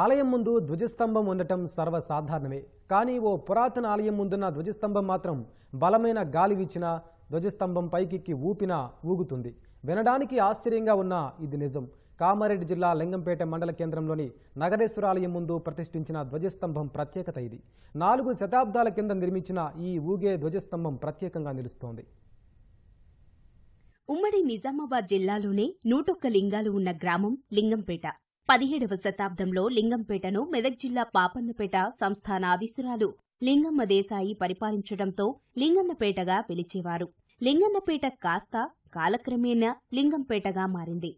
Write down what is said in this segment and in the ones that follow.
ఆలయం ముందు ధ్వజస్తంభం ఉండటం సర్వసాధారణమే కానీ ఓ పురాతన ఆలయం ముందున్న ధ్వజస్తంభం మాత్రం బలమైన గాలి వీచినా ధ్వజస్తంభం పైకిక్కి ఊపినా ఊగుతుంది వినడానికి ఆశ్చర్యంగా ఉన్నా ఇది నిజం కామారెడ్డి జిల్లా లింగంపేట మండల కేంద్రంలోని నగరేశ్వర ఆలయం ముందు ప్రతిష్ఠించిన ధ్వజస్తంభం ప్రత్యేకత ఇది నాలుగు శతాబ్దాల కింద నిర్మించిన ఈ ఊగే ధ్వజస్తంభం ప్రత్యేకంగా నిలుస్తోంది ఉమ్మడి నిజామాబాద్ జిల్లాలోనే నూటొక్క లింగాలు ఉన్న గ్రామం లింగంపేట పదిహేడవ శతాబ్దంలో లింగంపేటను మెదక్ జిల్లా పాపన్నపేట సంస్థాన లింగమ్మ దేశాయి పరిపాలించడంతో లింగన్నపేటగా పిలిచేవారు లింగన్నపేట కాస్త కాలక్రమేణా లింగంపేటగా మారింది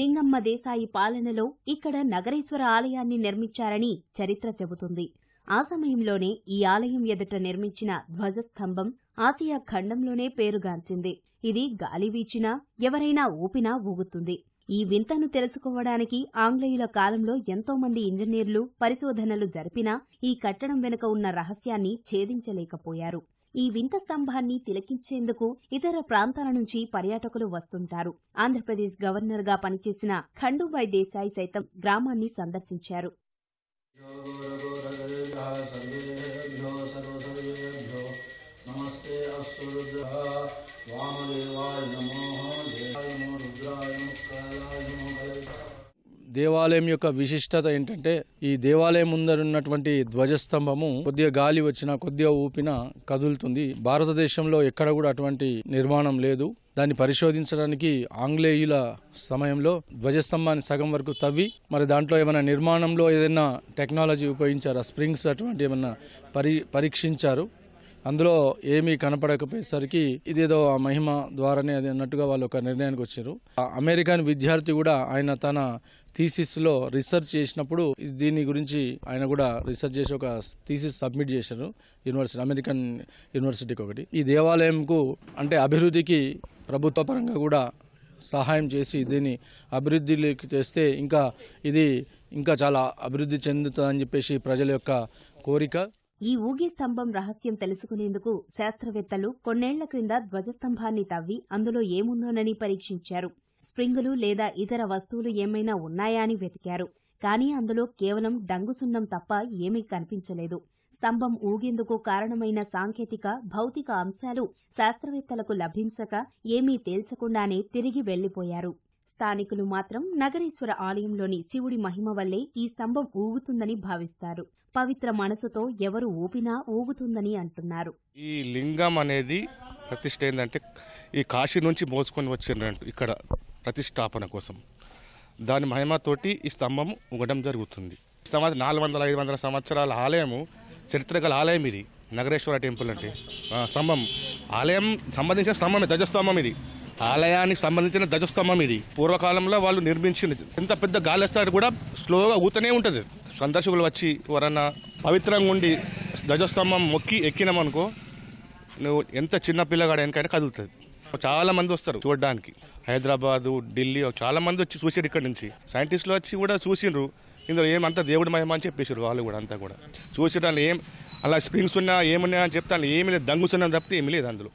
లింగమ్మ దేశాయి పాలనలో ఇక్కడ నగరేశ్వర ఆలయాన్ని నిర్మించారని చరిత్ర చెబుతుంది ఆ సమయంలోనే ఈ ఆలయం ఎదుట నిర్మించిన ధ్వజస్తంభం ఆసియా ఖండంలోనే పేరుగాంచింది ఇది గాలి వీచినా ఎవరైనా ఊపినా ఊగుతుంది ఈ వింతను తెలుసుకోవడానికి ఆంగ్లేయుల కాలంలో ఎంతో మంది ఇంజనీర్లు పరిశోధనలు జరిపినా ఈ కట్టడం వెనుక ఉన్న రహస్యాన్ని ఛేదించలేకపోయారు ఈ వింత స్తంభాన్ని తిలకించేందుకు ఇతర ప్రాంతాల నుంచి పర్యాటకులు వస్తుంటారు ఆంధ్రప్రదేశ్ గవర్నర్ గా పనిచేసిన ఖండుబాయ్ దేశాయి సైతం గ్రామాన్ని సందర్శించారు దేవాలయం యొక్క విశిష్టత ఏంటంటే ఈ దేవాలయం ముందర ఉన్నటువంటి ధ్వజస్తంభము కొద్దిగా గాలి వచ్చినా కొద్దిగా ఊపినా కదులుతుంది భారతదేశంలో ఎక్కడ కూడా అటువంటి నిర్మాణం లేదు దాన్ని పరిశోధించడానికి ఆంగ్లేయుల సమయంలో ధ్వజస్తంభాన్ని సగం వరకు తవ్వి మరి దాంట్లో ఏమైనా నిర్మాణంలో ఏదైనా టెక్నాలజీ ఉపయోగించారా స్ప్రింగ్స్ అటువంటి ఏమైనా పరి పరీక్షించారు అందులో ఏమీ కనపడకపోయేసరికి ఇదేదో ఆ మహిమ ద్వారానే అది అన్నట్టుగా వాళ్ళు ఒక నిర్ణయానికి వచ్చారు అమెరికన్ విద్యార్థి కూడా ఆయన తన థీసిస్లో రీసెర్చ్ చేసినప్పుడు దీని గురించి ఆయన కూడా రీసెర్చ్ చేసి ఒక థీసిస్ సబ్మిట్ చేశారు యూనివర్సిటీ అమెరికన్ యూనివర్సిటీకి ఒకటి ఈ దేవాలయంకు అంటే అభివృద్ధికి ప్రభుత్వ పరంగా కూడా సహాయం చేసి దీన్ని అభివృద్ధిలోకి చేస్తే ఇంకా ఇది ఇంకా చాలా అభివృద్ధి చెందుతుందని చెప్పేసి ప్రజల యొక్క కోరిక ఈ ఊగి స్తంభం రహస్యం తెలుసుకునేందుకు శాస్త్రవేత్తలు కొన్నేళ్ల క్రింద ధ్వజస్తంభాన్ని తవ్వి అందులో ఏముందోనని పరీక్షించారు స్ప్రింగులు లేదా ఇతర వస్తువులు ఏమైనా ఉన్నాయా అని వెతికారు కానీ అందులో కేవలం డంగుసున్నం తప్ప ఏమీ కనిపించలేదు స్తంభం ఊగేందుకు కారణమైన సాంకేతిక భౌతిక అంశాలు శాస్త్రవేత్తలకు లభించక ఏమీ తేల్చకుండానే తిరిగి వెళ్లిపోయారు స్థానికులు మాత్రం నగరేశ్వర ఆలయంలోని శివుడి మహిమ వల్లే ఈ స్తంభం ఊగుతుందని భావిస్తారు పవిత్ర మనసుతో ఎవరు ఊపినా ఊగుతుందని అంటున్నారు ఈ లింగం అనేది ప్రతిష్ట ఏంటంటే ఈ కాశీ నుంచి మోసుకొని వచ్చిండ్రంట ఇక్కడ ప్రతిష్టాపన కోసం దాని మహిమతోటి ఈ స్తంభం ఊగడం జరుగుతుంది నాలుగు వందల ఐదు వందల సంవత్సరాల ఆలయము చరిత్ర గల ఆలయం ఇది నగరేశ్వర టెంపుల్ అంటే స్తంభం ఆలయం సంబంధించిన స్తంభం ధ్వజస్తంభం ఇది ఆలయానికి సంబంధించిన ధ్వజస్తంభం ఇది పూర్వకాలంలో వాళ్ళు నిర్మించినది ఎంత పెద్ద గాలిస్తారు కూడా స్లోగా ఊతనే ఉంటుంది సందర్శకులు వచ్చి ఎవరన్నా పవిత్రంగా ఉండి ధ్వజస్తంభం మొక్కి ఎక్కినామనుకో నువ్వు ఎంత చిన్న వెనకైనా కదులుతుంది చాలా మంది వస్తారు చూడడానికి హైదరాబాదు ఢిల్లీ చాలా మంది వచ్చి చూసారు ఇక్కడ నుంచి సైంటిస్టులు వచ్చి కూడా చూసిండ్రు ఇందులో ఏమంతా దేవుడి మహిమ అని చెప్పేసారు వాళ్ళు కూడా అంతా కూడా చూసిన ఏం అలా స్ప్రింగ్స్ ఉన్నా ఏమున్నా అని చెప్తాను ఏమి లేదు దంగుసున్నా తప్పితే ఏమి లేదు అందులో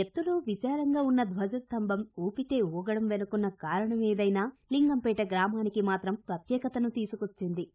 ఎత్తులో విశాలంగా ఉన్న ధ్వజస్తంభం ఊపితే ఊగడం వెనుకున్న కారణమేదైనా లింగంపేట గ్రామానికి మాత్రం ప్రత్యేకతను తీసుకొచ్చింది